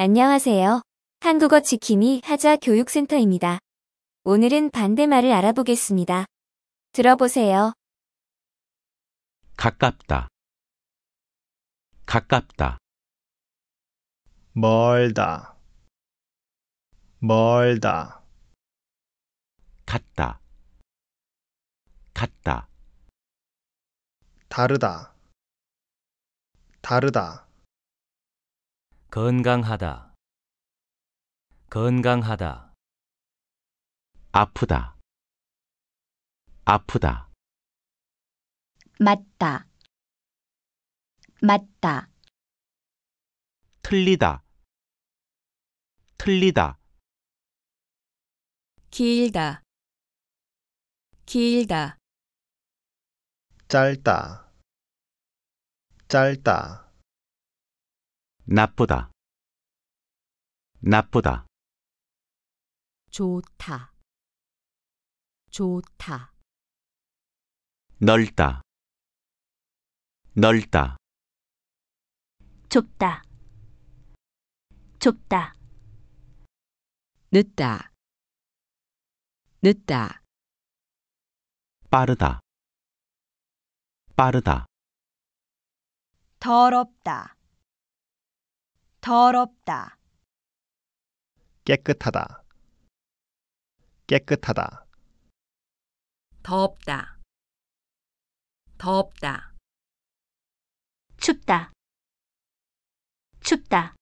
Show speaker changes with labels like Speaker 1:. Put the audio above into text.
Speaker 1: 안녕하세요. 한국어 지킴이 하자 교육센터입니다. 오늘은 반대말을 알아보겠습니다. 들어보세요. 가깝다. 가깝다. 멀다. 멀다. 같다. 같다. 다르다. 다르다. 건강하다 건강하다 아프다 아프다 맞다 맞다 틀리다 틀리다 길다 길다 짧다 짧다 나쁘다 나쁘다 좋다 좋다 넓다 넓다 좁다 좁다 늦다 늦다 빠르다 빠르다 더럽다 더럽다. 깨끗하다. 깨끗하다. 덥다. 덥다. 춥다. 춥다.